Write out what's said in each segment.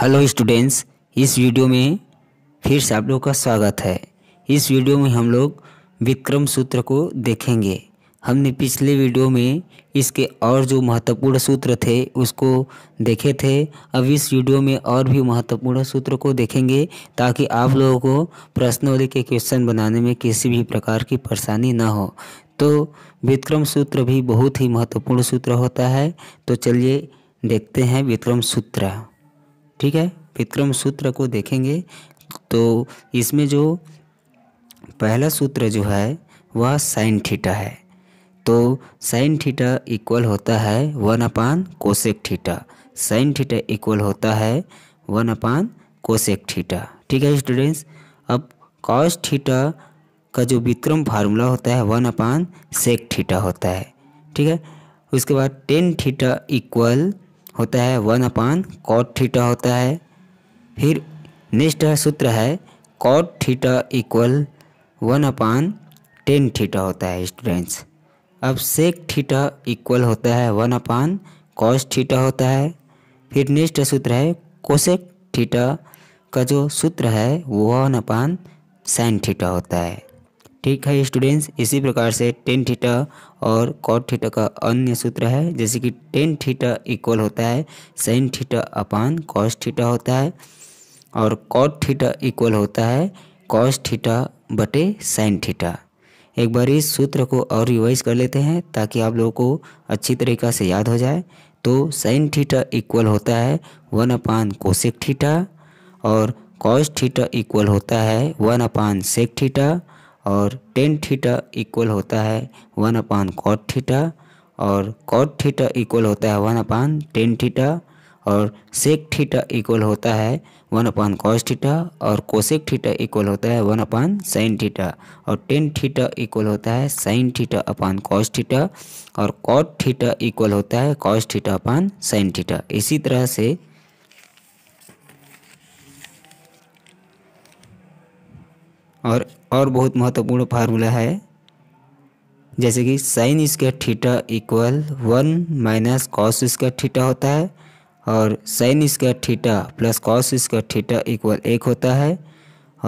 hello students इस video में फिर से आप लोग का स्वागत है इस वीडियो में हम लोग विक्रम सूत्र को देखेंगे हमने पिछले वीडियो में इसके और जो महत्वपूर्ण सूत्र थे उसको देखे थे अब इस वीडियो में और भी महत्वपूर्ण सूत्र को देखेंगे ताकि आप लोगों को प्रश्नवली के क्वेश्चन बनाने में किसी भी प्रकार की परेशानी ना हो तो विक्रम सूत्र भी बहुत ही महत्वपूर्ण सूत्र होता है तो चलिए देखते हैं विक्रम सूत्र ठीक है विक्रम सूत्र को देखेंगे तो इसमें जो पहला सूत्र जो है वह साइन थीटा है तो साइन थीटा इक्वल होता है one upon cosec theta sine theta equal होता है वन अपान कोशेक थीटा ठीक है स्टूडेंट्स अब कॉस थीटा का जो विक्रम फार्मूला होता है वन अपान सेक थीटा होता है ठीक है उसके बाद टेन थीटा इक्वल होता है वन अपान कॉट थीटा होता है फिर नेक्स्ट सूत्र है cot theta equal one upon tan theta होता है स्टूडेंट्स अब सेक थीटा इक्वल होता है वन अपान कॉस थीटा होता है फिर नेक्स्ट सूत्र है कोसेक थीटा का जो सूत्र है वो वन अपान साइन थीटा होता है ठीक है स्टूडेंट्स इसी प्रकार से टेन थीटा और कॉट थीटा का अन्य सूत्र है जैसे कि टेन थीटा इक्वल होता है sine theta upon cos theta होता है और कॉट थीटा इक्वल होता है कॉस थीटा बटे साइन थीटा एक बार इस सूत्र को और रिवाइज कर लेते हैं ताकि आप लोगों को अच्छी तरीका से याद हो जाए तो साइन थीटा इक्वल होता है वन अपान कोसेक थीटा और कॉस थीटा इक्वल होता है वन अपान सेक थीटा और टेन थीटा इक्वल होता है वन अपान कॉट थीटा और कॉट थीटा इक्वल होता है वन अपान टेन थीटा और सेक थीटा इक्वल होता है वन अपान कॉस थीटा और कोसेक थीटा इक्वल होता है वन अपान साइन थीटा और टेन थीटा इक्वल होता है sine theta upon cos theta और कॉट थीटा इक्वल होता है cos theta upon sine theta इसी तरह से और और बहुत महत्वपूर्ण फार्मूला है जैसे कि साइन इसका theta equal one minus cos इसका ठीटा होता है और साइन इसका ठीटा प्लस कॉस इसका ठीटा इक्वल एक होता है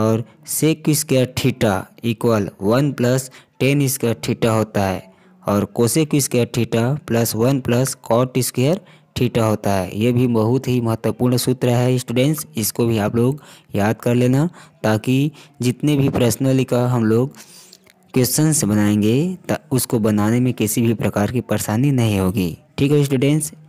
और सेक इसका theta equal one plus tan square theta होता है और cosec square theta plus one plus cot square theta होता है ये भी बहुत ही महत्वपूर्ण सूत्र है स्टूडेंट्स इसको भी आप लोग याद कर लेना ताकि जितने भी पर्सनली का हम लोग क्वेश्चंस बनाएंगे उसको बनाने में किसी भी प्रकार की परेशानी नहीं होगी ठीक है स्टूडेंट्स